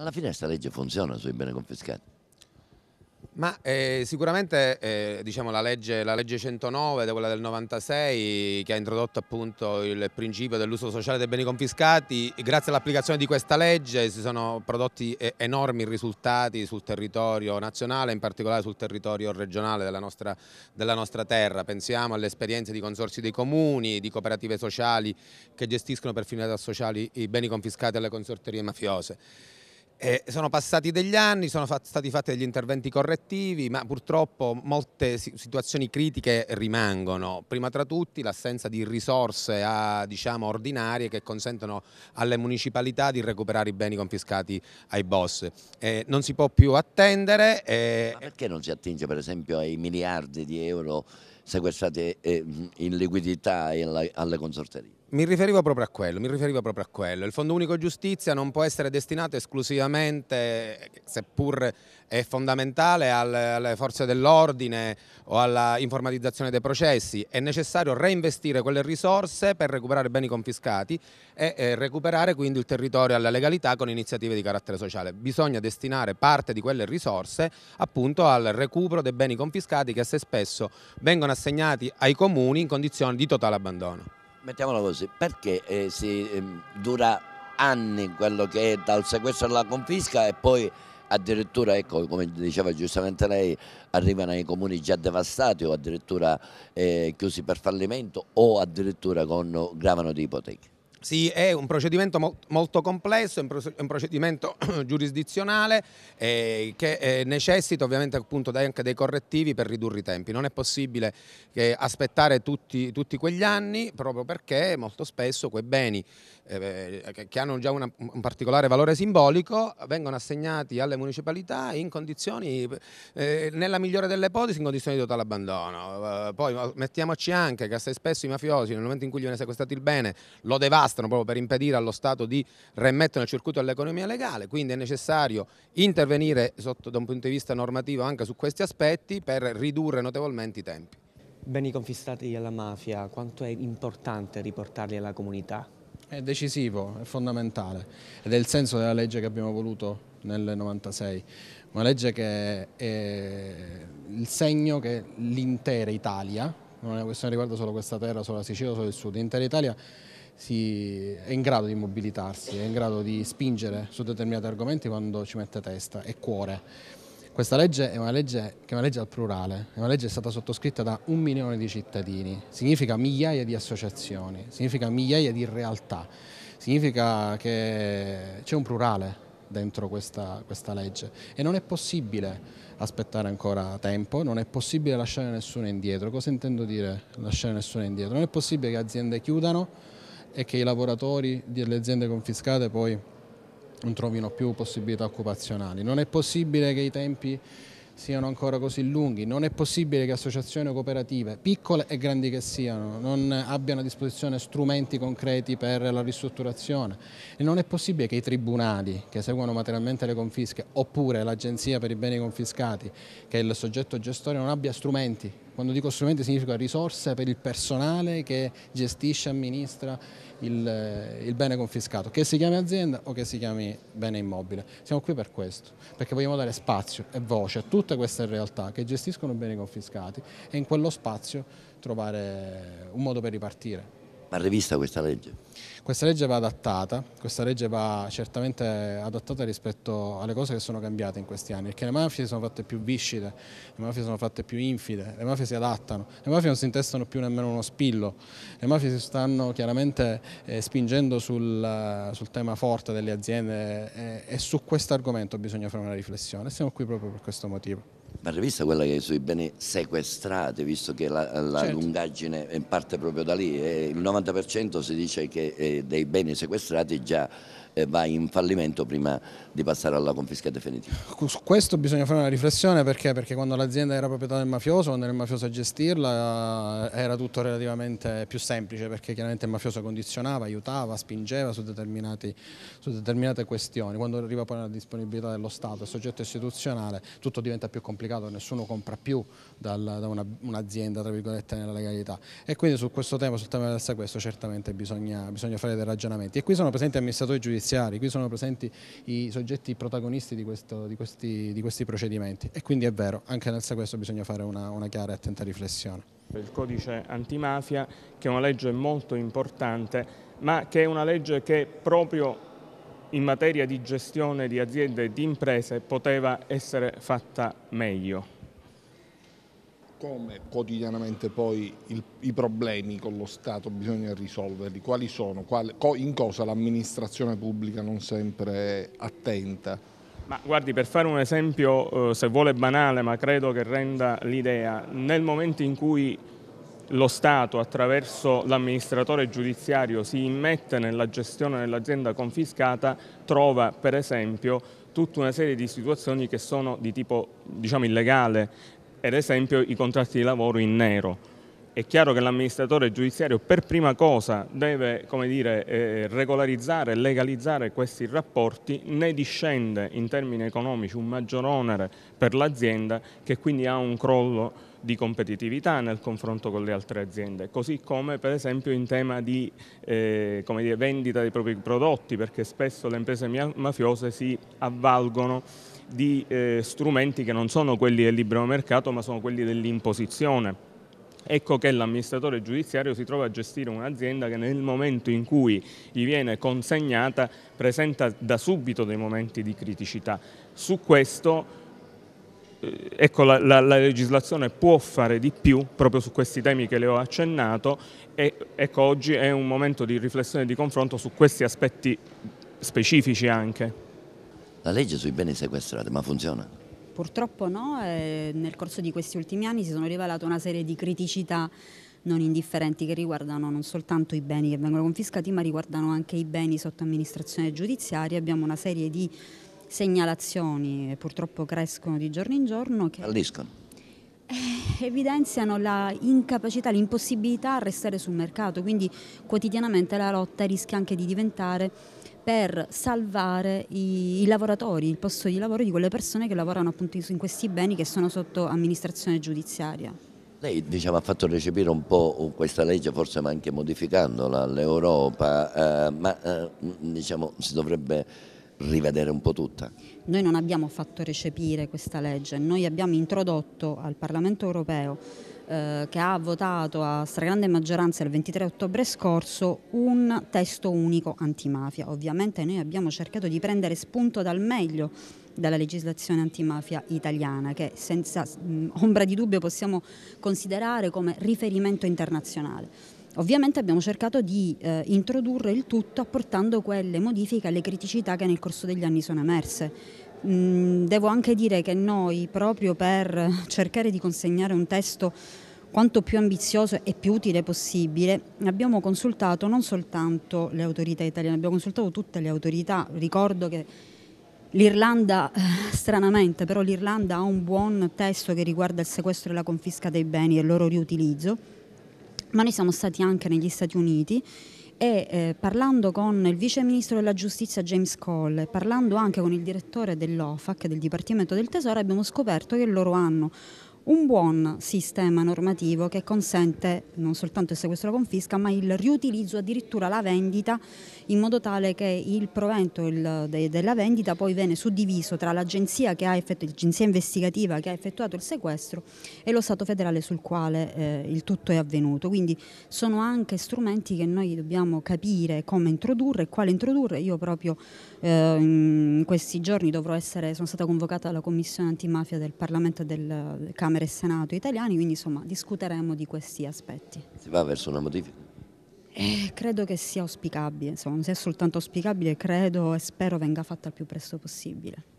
Alla fine questa legge funziona sui beni confiscati. Ma eh, sicuramente eh, diciamo, la, legge, la, legge, 109, quella del 96, che ha introdotto appunto il principio dell'uso sociale dei beni confiscati, grazie all'applicazione di questa legge si sono prodotti eh, enormi risultati sul territorio nazionale, in particolare sul territorio regionale della nostra, della nostra terra. Pensiamo alle esperienze di consorsi dei comuni, di cooperative sociali che gestiscono per finalità sociali i beni confiscati alle consorterie mafiose. Eh, sono passati degli anni, sono fat stati fatti degli interventi correttivi, ma purtroppo molte situazioni critiche rimangono. Prima tra tutti l'assenza di risorse a, diciamo, ordinarie che consentono alle municipalità di recuperare i beni confiscati ai boss. Eh, non si può più attendere. Eh... perché non si attinge per esempio ai miliardi di euro sequestrati eh, in liquidità alla, alle consorterie? Mi riferivo proprio a quello, mi riferivo proprio a quello. Il Fondo Unico Giustizia non può essere destinato esclusivamente, seppur è fondamentale, alle forze dell'ordine o all'informatizzazione dei processi. È necessario reinvestire quelle risorse per recuperare beni confiscati e recuperare quindi il territorio alla legalità con iniziative di carattere sociale. Bisogna destinare parte di quelle risorse appunto al recupero dei beni confiscati che se spesso vengono assegnati ai comuni in condizioni di totale abbandono mettiamola così, perché eh, si, eh, dura anni quello che è dal sequestro alla confisca e poi addirittura, ecco, come diceva giustamente lei, arrivano ai comuni già devastati o addirittura eh, chiusi per fallimento o addirittura con gravano di ipoteche? Sì, è un procedimento molto complesso, è un, un procedimento giurisdizionale eh, che eh, necessita ovviamente appunto anche dei correttivi per ridurre i tempi. Non è possibile eh, aspettare tutti, tutti, quegli anni proprio perché molto spesso quei beni eh, eh che hanno già una, un particolare valore simbolico, vengono assegnati alle municipalità in condizioni, eh, nella migliore delle ipotesi, in condizioni di totale abbandono. Eh, poi oh, mettiamoci anche che assai spesso i mafiosi nel momento in cui gli viene sequestrato il bene lo devastano proprio per impedire allo Stato di remettere nel circuito all'economia legale, quindi è necessario intervenire sotto, da un punto di vista normativo anche su questi aspetti per ridurre notevolmente i tempi. Beni confiscati alla mafia, quanto è importante riportarli alla comunità? è decisivo, è fondamentale ed è il senso della legge che abbiamo voluto nel 96, una legge che è il segno che l'intera Italia, non è una questione riguarda solo questa terra, solo la Sicilia, solo il sud, l'intera Italia è in grado di mobilitarsi, è in grado di spingere su determinati argomenti quando ci mette testa e cuore questa legge è una legge che è una legge al plurale, è una legge che è stata sottoscritta da un milione di cittadini, significa migliaia di associazioni, significa migliaia di realtà, significa che c'è un plurale dentro questa, questa legge e non è possibile aspettare ancora tempo, non è possibile lasciare nessuno indietro. Cosa intendo dire lasciare nessuno indietro? Non è possibile che aziende chiudano e che i lavoratori delle aziende confiscate poi non trovino più possibilità occupazionali. Non è possibile che i tempi siano ancora così lunghi, non è possibile che associazioni cooperative, piccole e grandi che siano, non abbiano a disposizione strumenti concreti per la ristrutturazione e non è possibile che i tribunali che seguono materialmente le confische oppure l'agenzia per i beni confiscati, che è il soggetto gestore, non abbia strumenti quando dico strumenti significa risorse per il personale che gestisce, e amministra il, eh, il, bene confiscato, che si chiami azienda o che si chiami bene immobile. Siamo qui per questo, perché vogliamo dare spazio e voce a tutte queste realtà che gestiscono i beni confiscati e in quello spazio trovare un modo per ripartire. Va rivista questa legge? Questa legge va adattata, questa legge va certamente adattata rispetto alle cose che sono cambiate in questi anni, perché le mafie sono fatte più viscide, le mafie sono fatte più infide, le mafie si adattano, le mafie non si intestano più nemmeno uno spillo, le mafie si stanno chiaramente eh, spingendo sul, sul, tema forte delle aziende eh, e su questo argomento bisogna fare una riflessione, siamo qui proprio per questo motivo. Ma rivista quella che è sui beni sequestrati, visto che la, la certo. lungaggine parte proprio da lì, eh, il 90% si dice che eh, dei beni sequestrati già va in fallimento prima di passare alla confisca definitiva. Su questo bisogna fare una riflessione perché, perché quando l'azienda era proprietà del mafioso, quando era il mafioso a gestirla era tutto relativamente più semplice perché chiaramente il mafioso condizionava, aiutava, spingeva su, su determinate questioni. Quando arriva poi la disponibilità dello Stato, il soggetto istituzionale, tutto diventa più complicato, nessuno compra più dal, da un'azienda una nella legalità. E quindi su questo tema, sul tema del sequestro, certamente bisogna, bisogna fare dei ragionamenti. E qui sono presenti amministratori giudiziari giudiziari, qui sono presenti i soggetti protagonisti di, questo, di, questi, di questi, procedimenti e quindi è vero, anche nel sequestro bisogna fare una, una chiara e attenta riflessione il codice antimafia, che è una legge molto importante, ma che è una legge che proprio in materia di gestione di aziende e di imprese poteva essere fatta meglio come quotidianamente poi il, i problemi con lo Stato bisogna risolverli, quali sono, qual, in cosa l'amministrazione pubblica non sempre è attenta? Ma guardi, per fare un esempio, eh, se vuole banale, ma credo che renda l'idea, nel momento in cui lo Stato attraverso l'amministratore giudiziario si immette nella gestione dell'azienda confiscata, trova per esempio tutta una serie di situazioni che sono di tipo diciamo, illegale, ad esempio i contratti di lavoro in nero. È chiaro che l'amministratore giudiziario per prima cosa deve dire, eh, regolarizzare e legalizzare questi rapporti, ne discende in termini economici un maggior onere per l'azienda che quindi ha un crollo di competitività nel confronto con le altre aziende, così come per esempio in tema di eh, dire, vendita dei propri prodotti, perché spesso le imprese mafiose si avvalgono di eh, strumenti che non sono quelli del libero mercato ma sono quelli dell'imposizione. Ecco che l'amministratore giudiziario si trova a gestire un'azienda che nel momento in cui gli viene consegnata presenta da subito dei momenti di criticità. Su questo eh, ecco, la, la, la, legislazione può fare di più proprio su questi temi che le ho accennato e ecco, oggi è un momento di riflessione e di confronto su questi aspetti specifici anche. La legge sui beni sequestrati, ma funziona? Purtroppo no, eh, nel corso di questi ultimi anni si sono rivelate una serie di criticità non indifferenti che riguardano non soltanto i beni che vengono confiscati ma riguardano anche i beni sotto amministrazione giudiziaria. Abbiamo una serie di segnalazioni che purtroppo crescono di giorno in giorno. Che... Falliscono eh, evidenziano la incapacità, l'impossibilità a restare sul mercato, quindi quotidianamente la lotta rischia anche di diventare per salvare i, i, lavoratori, il posto di lavoro di quelle persone che lavorano appunto in questi beni che sono sotto amministrazione giudiziaria. Lei diciamo, ha fatto recepire un po' questa legge, forse anche modificandola all'Europa, eh, ma eh, diciamo, si dovrebbe rivedere un po' tutta. Noi non abbiamo fatto recepire questa legge, noi abbiamo introdotto al Parlamento europeo eh, che ha votato a stragrande maggioranza il 23 ottobre scorso un testo unico antimafia. Ovviamente noi abbiamo cercato di prendere spunto dal meglio dalla legislazione antimafia italiana che senza mh, ombra di dubbio possiamo considerare come riferimento internazionale. Ovviamente abbiamo cercato di eh, introdurre il tutto apportando quelle modifiche alle criticità che nel corso degli anni sono emerse, Mm, devo anche dire che noi, proprio per cercare di consegnare un testo quanto più ambizioso e più utile possibile, abbiamo consultato non soltanto le autorità italiane, abbiamo consultato tutte le autorità. Ricordo che l'Irlanda, eh, stranamente, però l'Irlanda ha un buon testo che riguarda il sequestro e la confisca dei beni e il loro riutilizzo, ma noi siamo stati anche negli Stati Uniti e eh, parlando con il vice ministro della giustizia James Cole, parlando anche con il direttore dell'OFAC, del Dipartimento del Tesoro, abbiamo scoperto che loro hanno un buon sistema normativo che consente non soltanto il sequestro e la confisca ma il riutilizzo addirittura la vendita in modo tale che il provento il, de, della vendita poi viene suddiviso tra l'agenzia, investigativa che ha effettuato il sequestro e lo Stato federale sul quale eh, il tutto è avvenuto. Quindi sono anche strumenti che noi dobbiamo capire come introdurre e quale introdurre. Io proprio eh, in questi giorni essere, sono stata convocata alla Commissione antimafia del Parlamento e del Camera Camera e Senato italiani, quindi insomma discuteremo di questi aspetti. Si va verso una modifica? Eh, credo che sia auspicabile, insomma, non sia soltanto auspicabile, credo e spero venga fatta il più presto possibile.